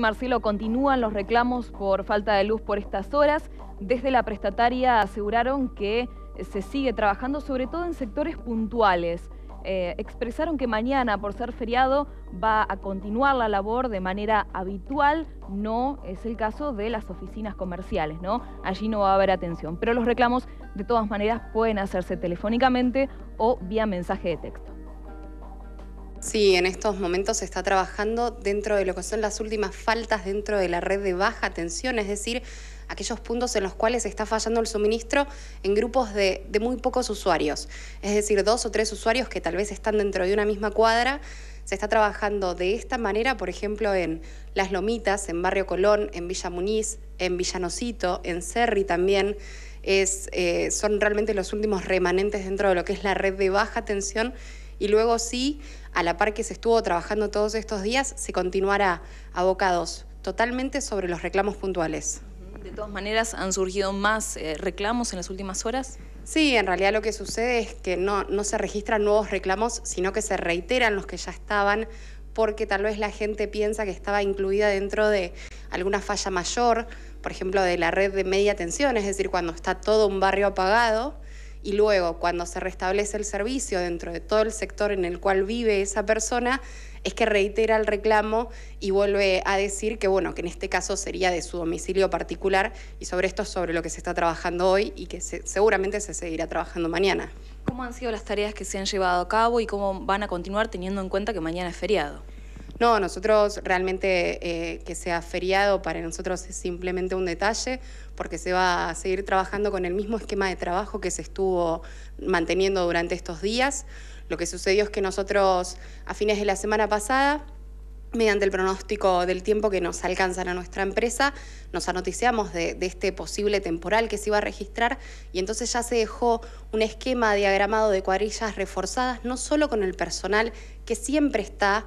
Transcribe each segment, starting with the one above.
Marcelo, continúan los reclamos por falta de luz por estas horas. Desde la prestataria aseguraron que eh, se sigue trabajando, sobre todo en sectores puntuales. Eh, expresaron que mañana, por ser feriado, va a continuar la labor de manera habitual. No es el caso de las oficinas comerciales, ¿no? Allí no va a haber atención. Pero los reclamos, de todas maneras, pueden hacerse telefónicamente o vía mensaje de texto. Sí, en estos momentos se está trabajando dentro de lo que son las últimas faltas dentro de la red de baja tensión, es decir, aquellos puntos en los cuales está fallando el suministro en grupos de, muy pocos usuarios, es decir, dos o tres usuarios que tal vez están dentro de una misma cuadra. Se está trabajando de esta manera, por ejemplo, en Las Lomitas, en Barrio Colón, en Villa Muniz, en Villanocito, en Cerri también. Es, eh, son realmente los últimos remanentes dentro de lo que es la red de baja tensión y luego sí, a la par que se estuvo trabajando todos estos días, se continuará abocados totalmente sobre los reclamos puntuales. De todas maneras, ¿han surgido más eh, reclamos en las últimas horas? Sí, en realidad lo que sucede es que no, no se registran nuevos reclamos, sino que se reiteran los que ya estaban, porque tal vez la gente piensa que estaba incluida dentro de alguna falla mayor, por ejemplo, de la red de media atención, es decir, cuando está todo un barrio apagado, y luego cuando se restablece el servicio dentro de todo el sector en el cual vive esa persona, es que reitera el reclamo y vuelve a decir que, bueno, que en este caso sería de su domicilio particular y sobre esto es sobre lo que se está trabajando hoy y que seguramente se seguirá trabajando mañana. ¿Cómo han sido las tareas que se han llevado a cabo y cómo van a continuar teniendo en cuenta que mañana es feriado? No, nosotros realmente eh, que sea feriado para nosotros es simplemente un detalle porque se va a seguir trabajando con el mismo esquema de trabajo que se estuvo manteniendo durante estos días. Lo que sucedió es que nosotros a fines de la semana pasada mediante el pronóstico del tiempo que nos alcanzan a nuestra empresa, nos anoticiamos de, de, este posible temporal que se iba a registrar y entonces ya se dejó un esquema diagramado de cuadrillas reforzadas, no solo con el personal que siempre está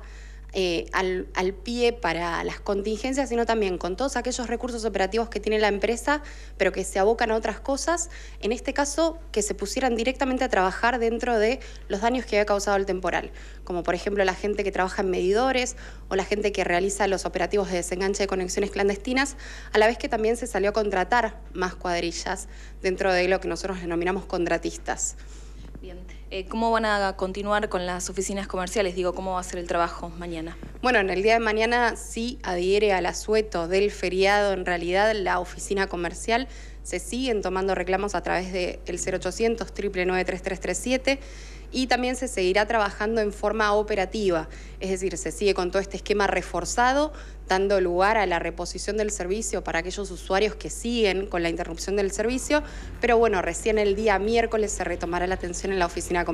eh, al, al, pie para las contingencias, sino también con todos aquellos recursos operativos que tiene la empresa, pero que se abocan a otras cosas, en este caso que se pusieran directamente a trabajar dentro de los daños que había causado el temporal, como por ejemplo la gente que trabaja en medidores o la gente que realiza los operativos de desenganche de conexiones clandestinas, a la vez que también se salió a contratar más cuadrillas dentro de lo que nosotros denominamos contratistas. Eh, ¿Cómo van a continuar con las oficinas comerciales? Digo, ¿cómo va a ser el trabajo mañana? Bueno, en el día de mañana sí adhiere al asueto del feriado, en realidad, la oficina comercial se siguen tomando reclamos a través del 0800 999 y también se seguirá trabajando en forma operativa, es decir, se sigue con todo este esquema reforzado, dando lugar a la reposición del servicio para aquellos usuarios que siguen con la interrupción del servicio, pero bueno, recién el día miércoles se retomará la atención en la oficina comercial.